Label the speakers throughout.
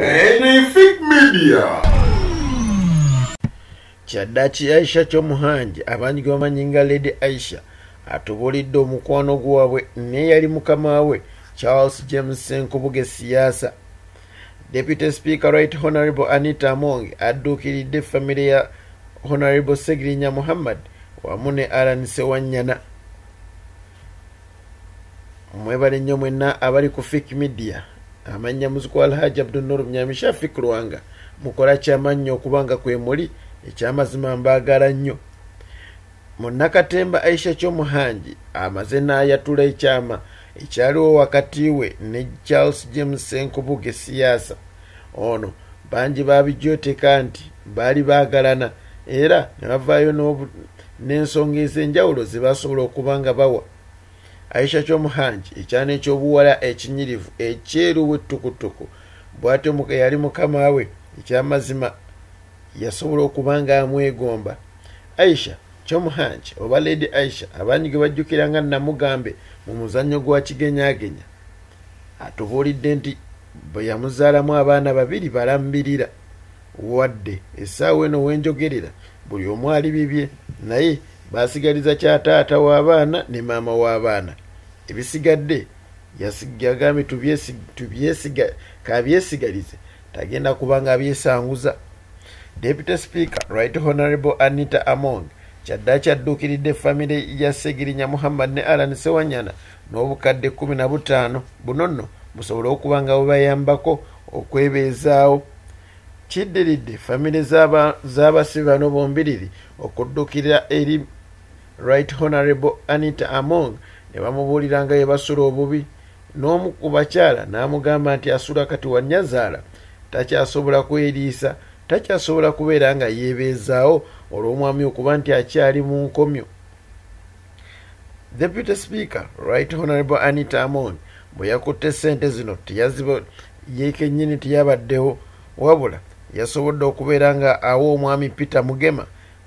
Speaker 1: Anything Media. kyaddaaki aisha kyomuhanja abangi gebamanyi nga ledi aisha atubulidde omukwano gwabwe neyali mukama we charles james nkubuge siyasa deputy speaker right honorable anita among adduukiridde famire ya honorable segirinya muhammad wamu ne alan sewanyana mwebale nnyo mwenna abali ku fik media amanya muziku wa alhaji abdunur mnyamisha fikirwanga mukola kyamannyo okubanga kwemuli ekyamazima mbaagala nnyo munnakatemba aisha kyomuhanji amaze n'ayatula ekyama ekyaliwo wakati we ne charles james senkubuge siyasa ono bangi babijoteka nti baali baagalana era ne bavaayo n'ensonga ez'enjawulo ze basobola okuba nga bawa aisha kyomuhanji ekyana ekyobuwala ekinyirivu ekyeru bwettukutuku bwatyo yali mukama we ekyamazima yasobola okuba nga amwegomba aisha kyomuhanji oba ledi aisha abangi ge bajjukira nga namugambe mu muzannyo gwa kigenyagenya atubuulidde nti bwe yamuzaalamu abaana babiri balambirira wadde essaawa eno wenjogerera buli omu ali bibye naye baasigaliza kyataata w'abaana ne maama w'abaana ebisigadde yasigagambye tubyesiga kabyesigalize tagenda kubanga abyesanguza deputy speaker right honorable anita among kyaddaki adduukiridde famire ya segirinya muhammad ne alan sewanyana n'obukadde kumi na butaano bunonno musobole okuba nga bubayambako okwebeezaawo kiddiridde famire z'abasi bano bombiriri okudduukirira eri right honorable anita among ne bamubuuliranga yebasula obubi n'omu ku bakyala n'amugamba nti asula kati wanyazaala takyasobola kweriisa takyasobola kubeera nga yeebeezaawo olw'omwami okuba nti akyali mu nkomyo deputy speaker right honorable anita amon bwe yakutte sente zino teyaziba yekennyini teyabaddewo wabula yasobodde okubeera nga awa omwami peter mugema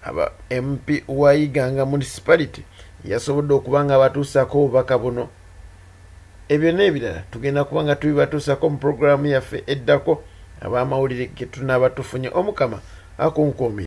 Speaker 1: aba mp wayiganga municipality yasobodde okuba nga abatuusako obubaka buno ebyo n'ebirala tugenda kuba nga tubibatuusako mu pulogulaamu yaffe eddako abamawulire getunaabatufunye omukama akunkuumire